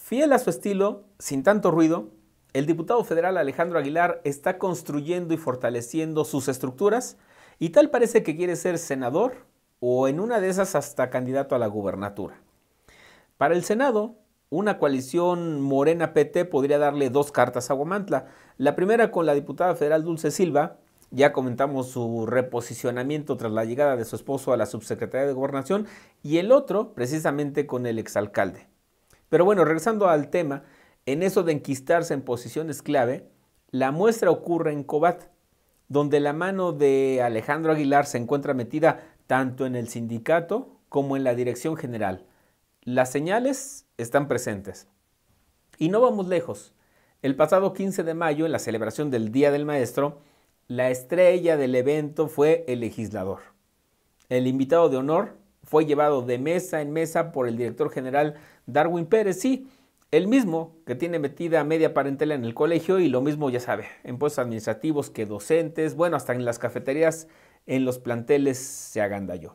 Fiel a su estilo, sin tanto ruido, el diputado federal Alejandro Aguilar está construyendo y fortaleciendo sus estructuras y tal parece que quiere ser senador o en una de esas hasta candidato a la gubernatura. Para el Senado, una coalición Morena PT podría darle dos cartas a Guamantla. La primera con la diputada federal Dulce Silva, ya comentamos su reposicionamiento tras la llegada de su esposo a la subsecretaría de Gobernación, y el otro precisamente con el exalcalde. Pero bueno, regresando al tema, en eso de enquistarse en posiciones clave, la muestra ocurre en Cobat, donde la mano de Alejandro Aguilar se encuentra metida tanto en el sindicato como en la dirección general. Las señales están presentes. Y no vamos lejos. El pasado 15 de mayo, en la celebración del Día del Maestro, la estrella del evento fue el legislador. El invitado de honor fue llevado de mesa en mesa por el director general Darwin Pérez, sí, el mismo que tiene metida media parentela en el colegio y lo mismo, ya sabe, en puestos administrativos que docentes, bueno, hasta en las cafeterías, en los planteles se agandalló.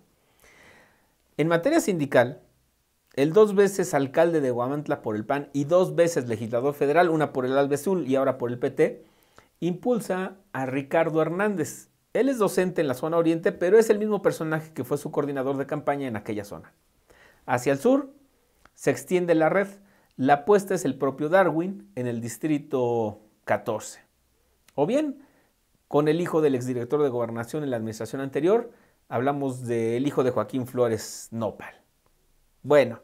En materia sindical, el dos veces alcalde de Guamantla por el PAN y dos veces legislador federal, una por el Albezul y ahora por el PT, impulsa a Ricardo Hernández, él es docente en la zona oriente, pero es el mismo personaje que fue su coordinador de campaña en aquella zona. Hacia el sur se extiende la red. La apuesta es el propio Darwin en el distrito 14. O bien, con el hijo del exdirector de gobernación en la administración anterior, hablamos del hijo de Joaquín Flores Nopal. Bueno,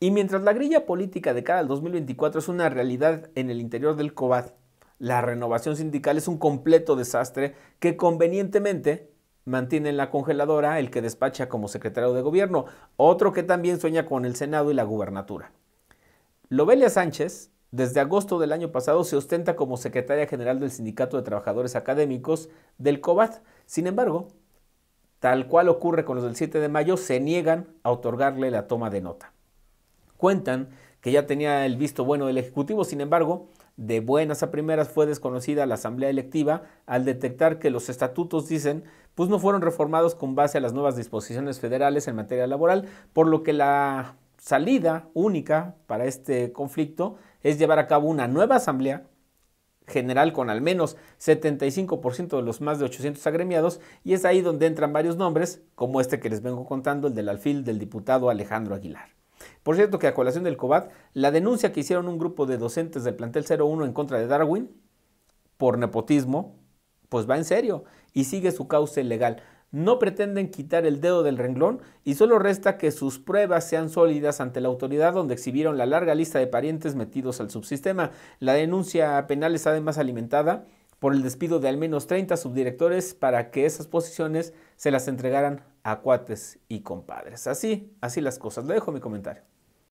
y mientras la grilla política de cara al 2024 es una realidad en el interior del COBAD la renovación sindical es un completo desastre que convenientemente mantiene en la congeladora el que despacha como secretario de gobierno, otro que también sueña con el Senado y la gubernatura. Lobelia Sánchez, desde agosto del año pasado, se ostenta como secretaria general del Sindicato de Trabajadores Académicos del COBAT. Sin embargo, tal cual ocurre con los del 7 de mayo, se niegan a otorgarle la toma de nota. Cuentan que ya tenía el visto bueno del Ejecutivo, sin embargo, de buenas a primeras fue desconocida la Asamblea Electiva al detectar que los estatutos dicen pues no fueron reformados con base a las nuevas disposiciones federales en materia laboral, por lo que la salida única para este conflicto es llevar a cabo una nueva asamblea general con al menos 75% de los más de 800 agremiados y es ahí donde entran varios nombres, como este que les vengo contando, el del alfil del diputado Alejandro Aguilar. Por cierto que a colación del COBAT, la denuncia que hicieron un grupo de docentes del plantel 01 en contra de Darwin por nepotismo, pues va en serio y sigue su cauce legal. No pretenden quitar el dedo del renglón y solo resta que sus pruebas sean sólidas ante la autoridad donde exhibieron la larga lista de parientes metidos al subsistema. La denuncia penal es además alimentada por el despido de al menos 30 subdirectores para que esas posiciones se las entregaran acuates y compadres. Así, así las cosas. Le dejo mi comentario.